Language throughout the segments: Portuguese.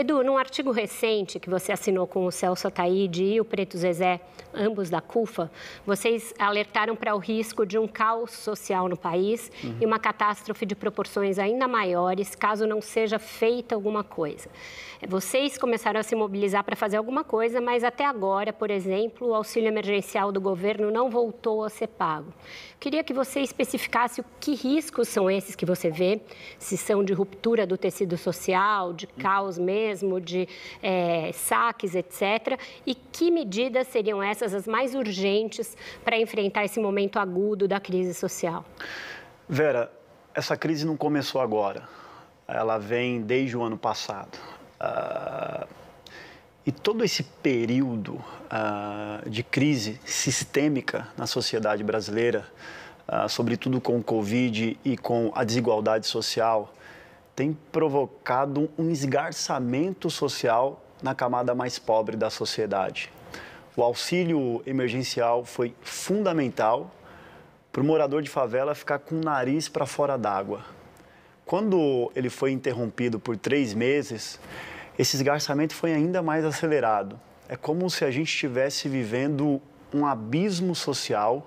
Edu, num artigo recente que você assinou com o Celso Ataíde e o Preto Zezé, ambos da CUFA, vocês alertaram para o risco de um caos social no país uhum. e uma catástrofe de proporções ainda maiores caso não seja feita alguma coisa. Vocês começaram a se mobilizar para fazer alguma coisa, mas até agora, por exemplo, o auxílio emergencial do governo não voltou a ser pago. Queria que você especificasse que riscos são esses que você vê, se são de ruptura do tecido social, de caos mesmo mesmo, de é, saques, etc. E que medidas seriam essas as mais urgentes para enfrentar esse momento agudo da crise social? Vera, essa crise não começou agora. Ela vem desde o ano passado. Uh, e todo esse período uh, de crise sistêmica na sociedade brasileira, uh, sobretudo com o Covid e com a desigualdade social, tem provocado um esgarçamento social na camada mais pobre da sociedade. O auxílio emergencial foi fundamental para o morador de favela ficar com o nariz para fora d'água. Quando ele foi interrompido por três meses, esse esgarçamento foi ainda mais acelerado. É como se a gente estivesse vivendo um abismo social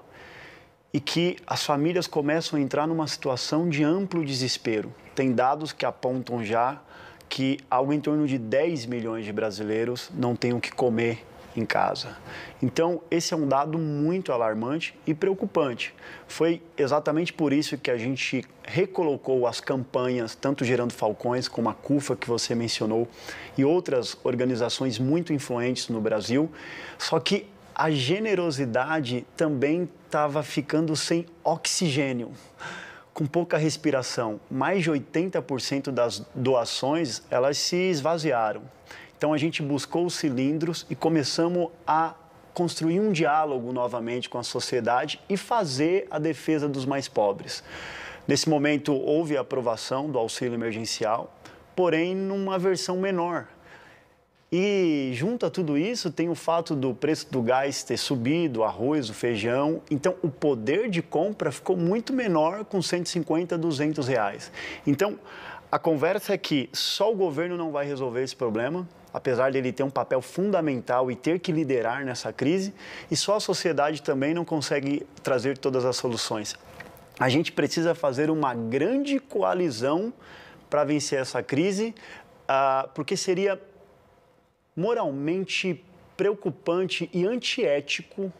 e que as famílias começam a entrar numa situação de amplo desespero. Tem dados que apontam já que algo em torno de 10 milhões de brasileiros não têm o que comer em casa. Então, esse é um dado muito alarmante e preocupante. Foi exatamente por isso que a gente recolocou as campanhas, tanto Gerando Falcões, como a CUFA, que você mencionou, e outras organizações muito influentes no Brasil. Só que a generosidade também estava ficando sem oxigênio, com pouca respiração. Mais de 80% das doações elas se esvaziaram. Então a gente buscou os cilindros e começamos a construir um diálogo novamente com a sociedade e fazer a defesa dos mais pobres. Nesse momento houve a aprovação do auxílio emergencial, porém numa versão menor, e junto a tudo isso tem o fato do preço do gás ter subido, o arroz, o feijão. Então o poder de compra ficou muito menor com 150, 200 reais. Então a conversa é que só o governo não vai resolver esse problema, apesar dele ter um papel fundamental e ter que liderar nessa crise, e só a sociedade também não consegue trazer todas as soluções. A gente precisa fazer uma grande coalizão para vencer essa crise, ah, porque seria moralmente preocupante e antiético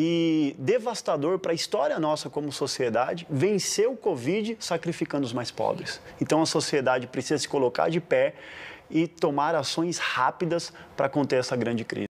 e devastador para a história nossa como sociedade vencer o Covid sacrificando os mais pobres. Então a sociedade precisa se colocar de pé e tomar ações rápidas para conter essa grande crise.